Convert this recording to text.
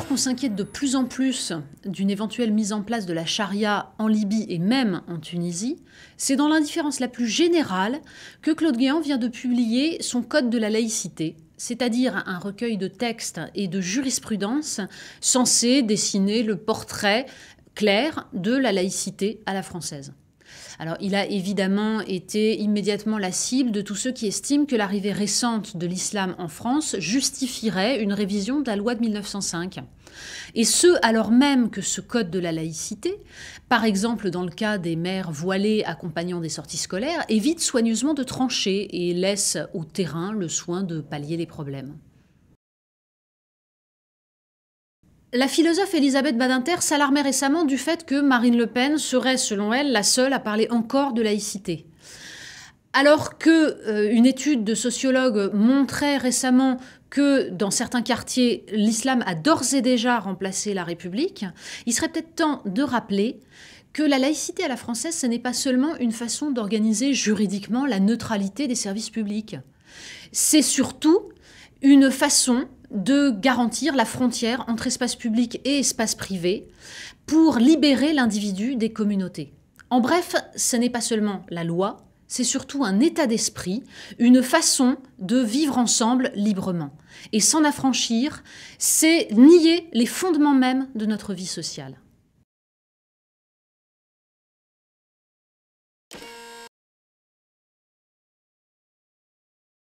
Alors qu'on s'inquiète de plus en plus d'une éventuelle mise en place de la charia en Libye et même en Tunisie, c'est dans l'indifférence la plus générale que Claude Guéant vient de publier son Code de la laïcité, c'est-à-dire un recueil de textes et de jurisprudence censé dessiner le portrait clair de la laïcité à la française. Alors il a évidemment été immédiatement la cible de tous ceux qui estiment que l'arrivée récente de l'islam en France justifierait une révision de la loi de 1905. Et ce, alors même que ce code de la laïcité, par exemple dans le cas des mères voilées accompagnant des sorties scolaires, évite soigneusement de trancher et laisse au terrain le soin de pallier les problèmes. La philosophe Elisabeth Badinter s'alarmait récemment du fait que Marine Le Pen serait, selon elle, la seule à parler encore de laïcité. Alors que euh, une étude de sociologue montrait récemment que dans certains quartiers, l'islam a d'ores et déjà remplacé la République, il serait peut-être temps de rappeler que la laïcité à la française, ce n'est pas seulement une façon d'organiser juridiquement la neutralité des services publics. C'est surtout une façon de garantir la frontière entre espace public et espace privé pour libérer l'individu des communautés. En bref, ce n'est pas seulement la loi, c'est surtout un état d'esprit, une façon de vivre ensemble librement. Et s'en affranchir, c'est nier les fondements mêmes de notre vie sociale.